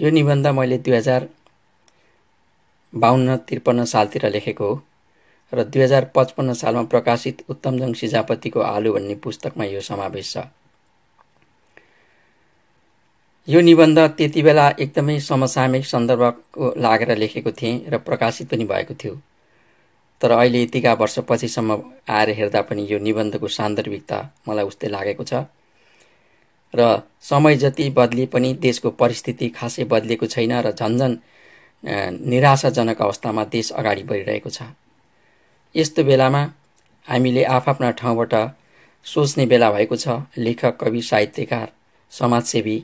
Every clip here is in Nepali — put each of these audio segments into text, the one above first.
यो निबन्ध मैले दुई हजार बाहन्न त्रिपन्न सालतिर लेखेको हो र दुई हजार पचपन्न सालमा प्रकाशित उत्तमजङ सिजापतिको आलु भन्ने पुस्तकमा यो समावेश छ यो निबन्ध त्यति बेला एकदमै समसामयिक सन्दर्भको लागेर लेखेको थिएँ र प्रकाशित पनि भएको थियो तर अहिले यतिका वर्षपछिसम्म आएर हेर्दा पनि यो निबन्धको सान्दर्भिकता मलाई उस्तै लागेको छ र समय जति बदलिए पनि देशको परिस्थिति खासै बदलेको छैन र झन्झन निराशाजनक अवस्थामा देश अगाडि बढिरहेको छ यस्तो बेलामा हामीले आफ्ना ठाउँबाट सोच्ने बेला भएको छ लेखक कवि साहित्यकार समाजसेवी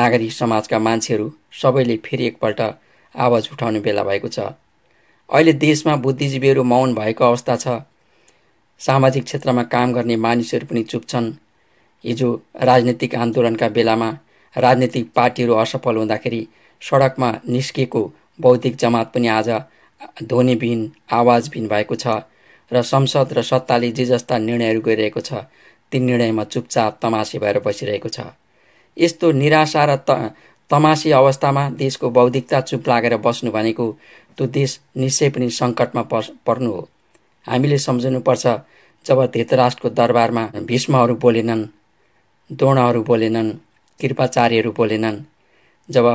नागरिक समाजका मान्छेहरू सबैले फेरि एकपल्ट आवाज उठाउने बेला भएको छ अहिले देशमा बुद्धिजीवीहरू मौन भएको अवस्था छ सामाजिक क्षेत्रमा काम गर्ने मानिसहरू पनि चुप छन् हिजो राजनीतिक आन्दोलनका बेलामा राजनीतिक पार्टीहरू असफल हुँदाखेरि सडकमा निस्किएको बौद्धिक जमात पनि आज ध्वनिविहीन आवाजविहीन भएको छ र संसद र सत्ताले जे जस्ता निर्णयहरू गरिरहेको छ ती निर्णयमा चुपचाप तमासी भएर बसिरहेको छ यस्तो निराशा र तमासी अवस्थामा देशको बौद्धिकता चुप लागेर बस्नु भनेको त्यो देश निश्चय पनि सङ्कटमा पर्नु हो हामीले सम्झनुपर्छ जब धृतराष्ट्रको दरबारमा भीष्महरू बोलेनन् द्रोणहरू बोलेनन् कृपाचार्यहरू बोलेनन् जब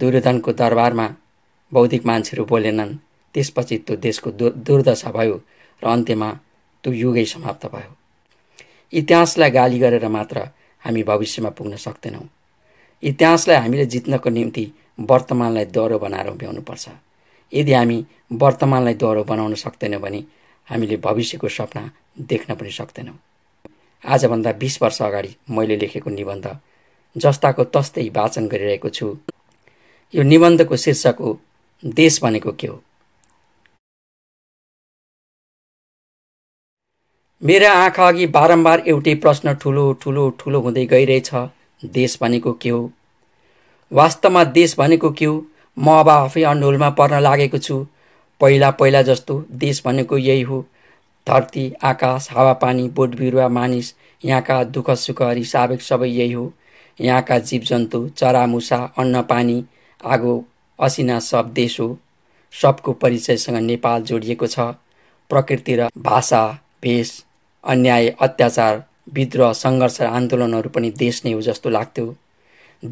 दुर्योधनको दरबारमा बौद्धिक मान्छेहरू बोलेनन् त्यसपछि त्यो देशको दु दुर्दशा भयो र अन्त्यमा त्यो युगै समाप्त भयो इतिहासलाई गाली गरेर मात्र हामी भविष्यमा पुग्न सक्दैनौँ इतिहासलाई हामीले जित्नको निम्ति वर्तमानलाई दह्रो बनाएर उभ्याउनुपर्छ यदि हामी वर्तमानलाई दह्रो बनाउन सक्दैनौँ भने हामीले भविष्यको सपना देख्न पनि सक्दैनौँ आजभन्दा बिस वर्ष अगाडि मैले लेखेको निबन्ध जस्ताको तस्तै वाचन गरिरहेको छु यो निबन्धको शीर्षक हो देश भनेको के हो मेरा आँखा अघि बारम्बार एउटै प्रश्न ठुलो ठुलो ठुलो हुँदै गइरहेछ देश भनेको के हो वास्तवमा देश भनेको के हो म अब आफै अन्डोलमा पर्न लागेको छु पहिला पहिला जस्तो देश भनेको यही हो धरती आकाश हावापानी बोट बिरुवा मानिस यहाँका दुःख सुख साबेक सबै यही हो यहाँका जीवजन्तु चरा मुसा अन्न पानी आगो असिना सब देश हो सबको परिचयसँग नेपाल जोडिएको छ प्रकृति र भाषा भेष अन्याय अत्याचार विद्रोह सङ्घर्ष र आन्दोलनहरू पनि देश नै हो जस्तो लाग्थ्यो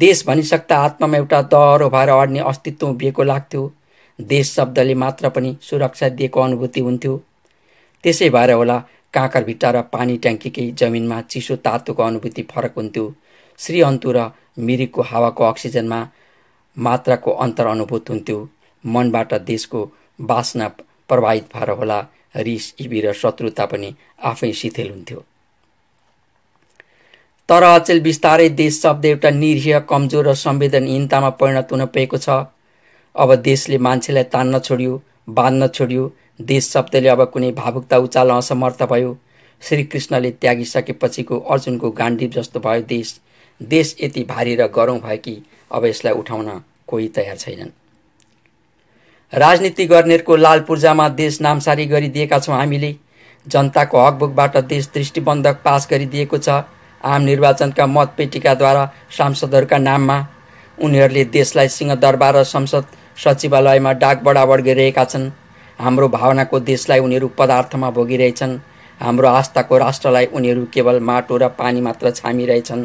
देश भनिसक्दा आत्मामा एउटा दहरो भएर अड्ने अस्तित्व उभिएको लाग्थ्यो देश शब्दले मात्र पनि सुरक्षा दिएको अनुभूति हुन्थ्यो त्यसै भएर होला भिट्टा र पानी ट्याङ्कीकै जमिनमा चिसो तातोको अनुभूति फरक हुन्थ्यो श्रीअन्तु र मिरिकको हावाको अक्सिजनमा मात्राको अन्तर अनुभूत हुन्थ्यो मनबाट देशको बासना प्रभावित भएर होला रिस इबी र शत्रुता पनि आफै शिथिल हुन्थ्यो तर अचेल बिस्तारै देश शब्द एउटा निरीह कमजोर र संवेदनहीनतामा परिणत हुन पुगेको छ अब देशले मान्छेलाई तान्न छोड्यो बाँध्न छोड्यो देश शब्दले अब कुनै भावुकता उचाल्न असमर्थ भयो श्रीकृष्णले त्यागिसकेपछिको अर्जुनको गाण्डीप जस्तो भयो देश देश यति भारी र गरौँ भयो कि अब यसलाई उठाउन कोही तयार छैनन् राजनीति गर्नेहरूको लाल पूर्जामा देश नामसारी गरिदिएका छौँ हामीले जनताको हकबुकबाट देश दृष्टिबन्धक पास गरिदिएको छ आम निर्वाचनका मतपेटिकाद्वारा सांसदहरूका नाममा उनीहरूले देशलाई सिंहदरबार र संसद सचिवालयमा डाक बडाबड गरिरहेका छन् हाम्रो भावनाको देशलाई उनीहरू पदार्थमा भोगिरहेछन् हाम्रो आस्थाको राष्ट्रलाई उनीहरू केवल माटो र पानी मात्र छामिरहेछन्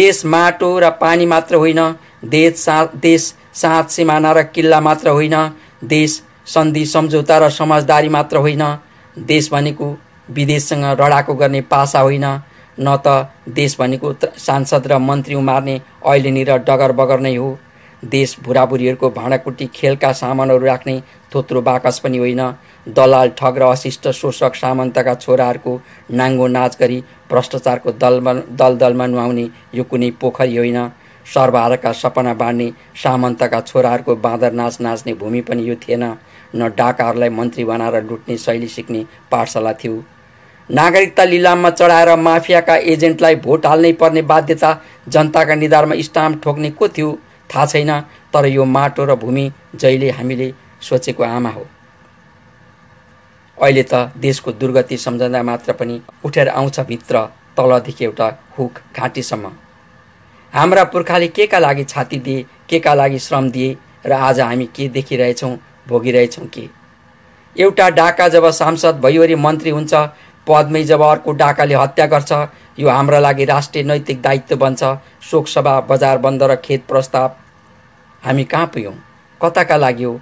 देश माटो र पानी मात्र होइन देश सा देश साँच सिमाना र किल्ला मात्र होइन देश सन्धि सम्झौता र समझदारी मात्र होइन देश भनेको विदेशसँग रडाको गर्ने पासा होइन न त देश भनेको सांसद र मन्त्री उमार्ने ऐलेनी र डगर बगर नै हो देश बुढाबुढीहरूको भाँडाकुटी खेलका सामानहरू राख्ने थोत्रो बाकस पनि होइन दलाल ठग र अशिष्ट शोषक सामन्तका छोराहरूको नाङ्गो नाच गरी भ्रष्टाचारको दलमा दल दलमा नुहाउने यो कुनै पोखरी होइन सर्वहारका सपना बाँड्ने सामन्तका छोराहरूको बाँदर नाच नाच्ने भूमि पनि यो थिएन न डाकाहरूलाई मन्त्री बनाएर लुट्ने शैली सिक्ने पाठशाला थियो नागरिकता लिलाममा चढाएर माफियाका एजेन्टलाई भोट हाल्नै पर्ने बाध्यता जनताका निधारमा स्टाम्प ठोक्ने को थियो थाहा छैन तर यो माटो र भूमि जहिले हामीले सोचेको आमा हो अहिले त देशको दुर्गति सम्झँदा मात्र पनि उठेर आउँछ भित्र तलदेखि एउटा हुक घाँटीसम्म हाम्रा पुर्खाले के का लागि छाती दिए के का लागि श्रम दिए र आज हामी के देखिरहेछौँ भोगिरहेछौँ के एउटा डाका जब सांसद भइवरी मन्त्री हुन्छ पदमै जब अर्को डाकाले हत्या गर्छ यो हाम्रा लागि राष्ट्रिय नैतिक दायित्व बन्छ शोकसभा बजार बन्द र खेत प्रस्ताव हामी कहाँ पुग्यौँ कताका लागि हो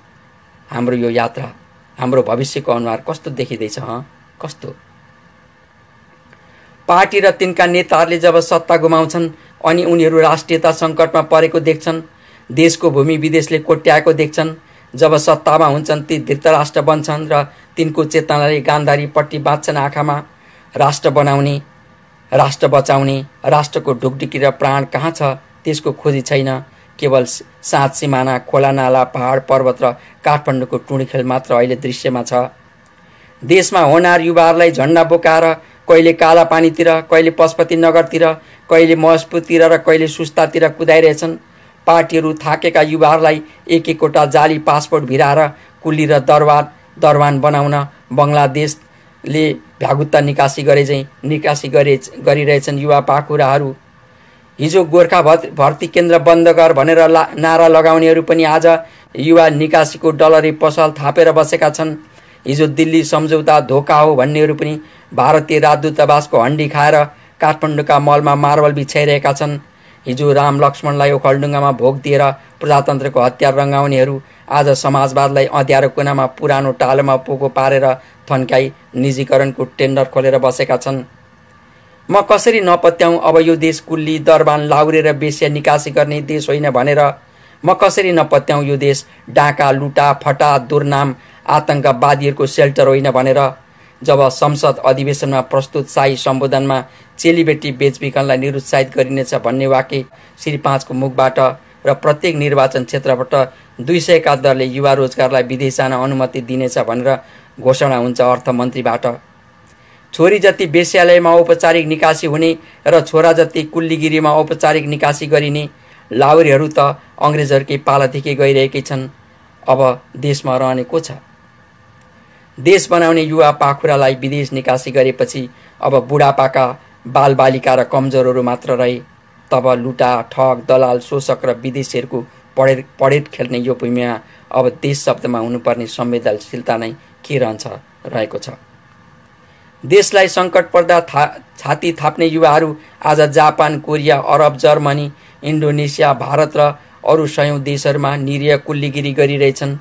हाम्रो यो यात्रा हाम्रो भविष्यको अनुहार कस्तो देखिँदैछ कस्तो पार्टी र तिनका नेताहरूले जब सत्ता गुमाउँछन् अनि उनीहरू राष्ट्रियता सङ्कटमा परेको देख्छन् देशको भूमि विदेशले कोट्याएको देख्छन् जब सत्तामा हुन्छन् ती धृतराष्ट्र बन्छन् र तिनको चेतनाले गान्धारीपट्टि बाँच्छन् आँखामा राष्ट्र बनाउने राष्ट्र बचाउने राष्ट्रको ढुकढुकी र प्राण कहाँ छ त्यसको खोजी छैन केवल साँच सिमाना खोलानाला पहाड पर्वत र काठमाडौँको टुँडीखेल मात्र अहिले दृश्यमा छ देशमा होनार युवाहरूलाई झन्डा बोकाएर कहिले कालापानीतिर कहिले पशुपति नगरतिर कहिले महसपुरतिर र कहिले सुस्तातिर कुदाइरहेछन् पार्टीहरू थाकेका युवाहरूलाई एक एकवटा जाली पासपोर्ट भिराएर कुली र दरबार दरवान बनाउन बङ्गलादेश ले भ्यागुत्ता निकासी गरे चाहिँ निकासी गरे गरिरहेछन् युवा पाखुराहरू हिजो गोर्खा भर् भर्ती केन्द्र बन्द गर भनेर ला नारा लगाउनेहरू पनि आज युवा निकासीको डलरी पसल थापेर बसेका छन् हिजो दिल्ली सम्झौता धोका हो भन्नेहरू पनि भारतीय राजदूतावासको हन्डी खाएर काठमाडौँका मलमा मार्बल बिछ्याइरहेका छन् हिजो राम लक्ष्मणलाई ओखलडुङ्गामा भोग दिएर प्रजातन्त्रको हतियार रङ्गाउनेहरू आज समाजवादलाई अँध्यारो कुनामा पुरानो टालोमा पोको पारेर थन्काई निजीकरणको टेन्डर खोलेर बसेका छन् म कसरी नपत्याउँ अब यो देश कुल्ली दरबान लाउरेर बेसिया निकासी गर्ने देश होइन भनेर म कसरी नपत्याउँ यो देश डाँका लुटा फटा दुर्नाम आतङ्कवादीहरूको सेल्टर होइन भनेर जब संसद अधिवेशनमा प्रस्तुत शाही सम्बोधनमा चेलीबेटी बेचबिखनलाई निरुत्साहित गरिनेछ भन्ने वाक्य श्री पाँचको मुखबाट र प्रत्येक निर्वाचन क्षेत्रबाट दुई सयका दरले युवा रोजगारलाई विदेश जान अनुमति दिनेछ भनेर घोषणा हुन्छ अर्थमन्त्रीबाट छोरी जति बेस्यालयमा औपचारिक निकासी हुने र छोरा जति कुल्लीगिरीमा औपचारिक निकासी गरिने लाहुरीहरू त अङ्ग्रेजहरूकै पालादेखि गइरहेकै छन् अब देशमा रहने को छ देश बनाउने युवा पाखुरालाई विदेश निकासी गरेपछि अब बुढापाका बालबालिका र कमजोरहरू मात्र रहे तब लुटा ठग दलाल शोषक र विदेशीहरूको पढे पढेर खेल्ने यो भूमिमा अब देश शब्दमा हुनुपर्ने संवेदनशीलता नै के रहन्छ रहेको छ देशलाई सङ्कट पर्दा था छाती थाप्ने युवाहरू आज Japan Korea Arab Germany Indonesia Bharat र अरू सयौँ देशहरूमा निरीह कुल्लीगिरी गरिरहेछन्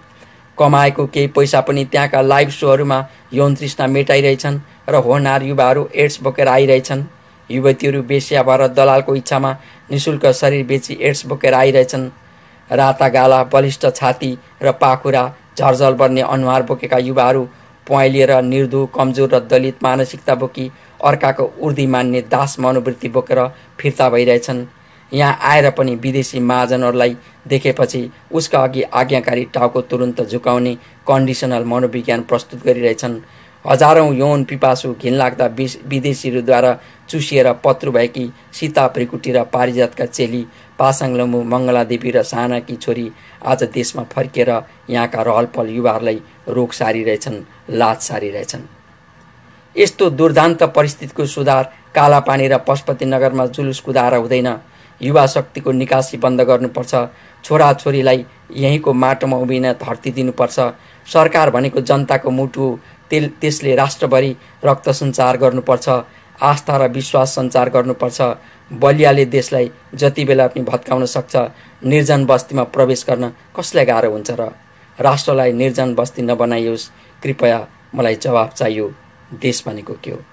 कमाएको केही पैसा पनि त्यहाँका लाइभ सोहरूमा यौन तृष्णा मेटाइरहेछन् र होनार युवाहरू एड्स बोकेर आइरहेछन् युवतीहरू बेसिया भएर दलालको इच्छामा निशुल्क शरीर बेची एड्स बोकेर आइरहेछन् राता गाला बलिष्ठ छाती र पाखुरा झरझल बन्ने अनुहार बोकेका युवाहरू पहेँलिएर निर्धु कमजोर र दलित मानसिकता बोकी अर्काको उर्दी मान्ने दास मनोवृत्ति बोकेर फिर्ता भइरहेछन् यहाँ आएर पनि विदेशी महाजनहरूलाई देखेपछि उसका अघि आज्ञाकारी टाउको तुरुन्त झुकाउने कन्डिसनल मनोविज्ञान प्रस्तुत गरिरहेछन् हजारौँ यौन पिपासु घिनलाग्दा विश विदेशीहरूद्वारा चुसिएर पत्रु भएकी सीता प्रिकुटी र पारिजातका चेली पासाङ लम्बु मङ्गलादेवी र सानाकी छोरी आज देशमा फर्किएर यहाँका रहलपल युवाहरूलाई रोग सारिरहेछन् लाज सारिरहेछन् यस्तो दुर्दान्त परिस्थितिको सुधार कालापानी र पशुपति नगरमा जुलुस कुदाएर हुँदैन युवा शक्तिको निकासी बन्द गर्नुपर्छ छोराछोरीलाई यहीँको माटोमा उभिन धर्ती दिनुपर्छ सरकार भनेको जनताको मुटु तेल त्यसले राष्ट्रभरि रक्त सञ्चार गर्नुपर्छ आस्था र विश्वास सञ्चार गर्नुपर्छ बलियाले देशलाई जति बेला पनि भत्काउन सक्छ निर्जन बस्तीमा प्रवेश गर्न कसलाई गाह्रो हुन्छ र राष्ट्रलाई निर्जन बस्ती नबनाइयोस् कृपया मलाई जवाब चाहियो देश भनेको के हो